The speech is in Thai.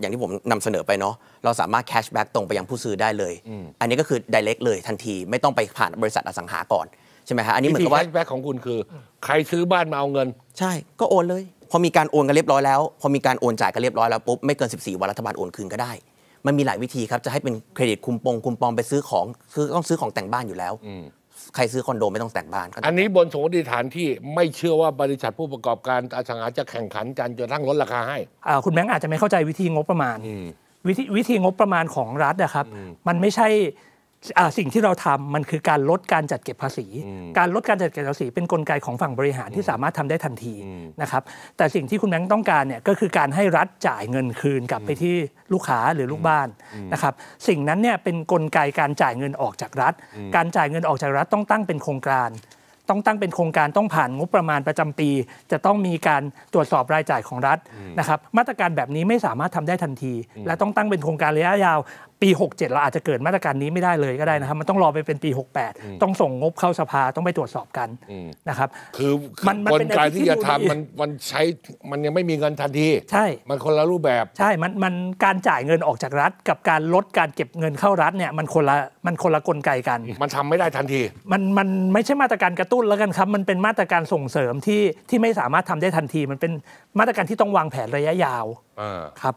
อย่างที่ผมนำเสนอไปเนาะเราสามารถแคชแบ็กตรงไปยังผู้ซื้อได้เลย อันนี้ก็คือดิเรกเลยทันทีไม่ต้องไปผ่านบริษัทอสังหาก่อน ใช่ไหมฮะอันนี้เหมือนกับว่าแคชแบ็กของคุณคือ ใครซื้อบ้านมาเอาเงิน ใช่ ก็โอนเลยพอมีการโอนกันเรียบร้อยแล้วพอมีการโอนจ่ายกันเรียบร้อยแล้วปุ๊บไม่เกิน 14 วันรัฐบาลโอนคืนก็ได้ มันมีหลายวิธีครับจะให้เป็นเครดิตคุมปงคุมปองไปซื้อของคือต้องซื้อของแต่งบ้านอยู่แล้วใครซื้อคอนโดไม่ต้องแต่งบ้าน อันนี้บนสมมติฐานที่ไม่เชื่อว่าบริษัทผู้ประกอบการอสังหาจะแข่งขันกันจนทั้งลดราคาให้อ่าคุณแบงค์อาจจะไม่เข้าใจวิธีงบประมาณ วิธีวิธีงบประมาณของรัฐนะครับ มันไม่ใช่สิ่งที่เราทำมันคือการลดการจัดเก็บภาษี การลดการจัดเก็บภาษี เป็นกลไกของฝั่งบริหารที่สามารถทำได้ทันทีนะครับแต่สิ่งที่คุณแบงค์ต้องการเนี่ยก็คือการให้รัฐจ่ายเงินคืนกลับไปที่ลูกค้าหรือลูกบ้านนะครับสิ่งนั้นเนี่ยเป็นนกลไกการจ่ายเงินออกจากรัฐ การจ่ายเงินออกจากรัฐต้องตั้งเป็นโครงการ ต้องตั้งเป็นโครงการต้องผ่านงบประมาณประจำปีจะต้องมีการตรวจสอบรายจ่ายของรัฐนะครับมาตรการแบบนี้ไม่สามารถทำได้ทันที และต้องตั้งเป็นโครงการระยะยาวปี 67 เราอาจจะเกิดมาตรการนี้ไม่ได้เลยก็ได้นะครับ มันต้องรอไปเป็นปี 68 ต้องส่งงบเข้าสภาต้องไปตรวจสอบกันนะครับ คือมันกลไกที่จะทำมันมันใช้มันยังไม่มีเงินทันที ใช่มันคนละรูปแบบ ใช่มันมันการจ่ายเงินออกจากรัฐกับการลดการเก็บเงินเข้ารัฐเนี่ยมันคนละมันคนละกลไกกันมันทำไม่ได้ทันที มันมันไม่ใช่มาตรการกระตุ้นแล้วกันครับ มันเป็นมาตรการส่งเสริมที่ที่ไม่สามารถทำได้ทันที มันเป็นมาตรการที่ต้องวางแผนระยะยาวครับ